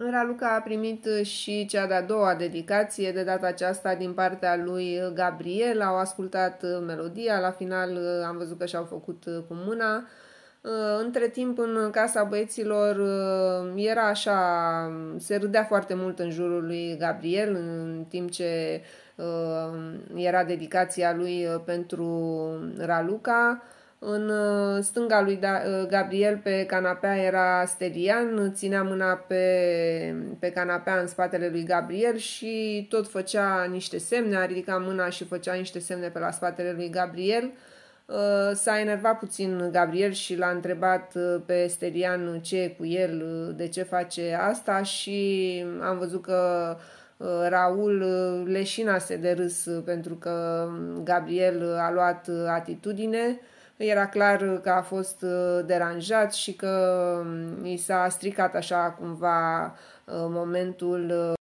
Raluca a primit uh, și cea de-a doua dedicație, de data aceasta din partea lui uh, Gabriel. Au ascultat uh, melodia, la final am văzut că și-au făcut cu mâna. Între timp, în casa băieților era așa, se râdea foarte mult în jurul lui Gabriel, în timp ce era dedicația lui pentru Raluca. În uh, stânga lui da, uh, Gabriel pe canapea era Sterian, ținea mâna pe, pe canapea în spatele lui Gabriel și tot făcea niște semne, a ridicat mâna și făcea niște semne pe la spatele lui Gabriel. Uh, s-a enervat puțin Gabriel și l-a întrebat pe Sterian ce e cu el, de ce face asta și am văzut că Raul leșinase de râs pentru că um, Gabriel a luat atitudine era clar că a fost uh, deranjat și că um, i s-a stricat așa cumva uh, momentul uh,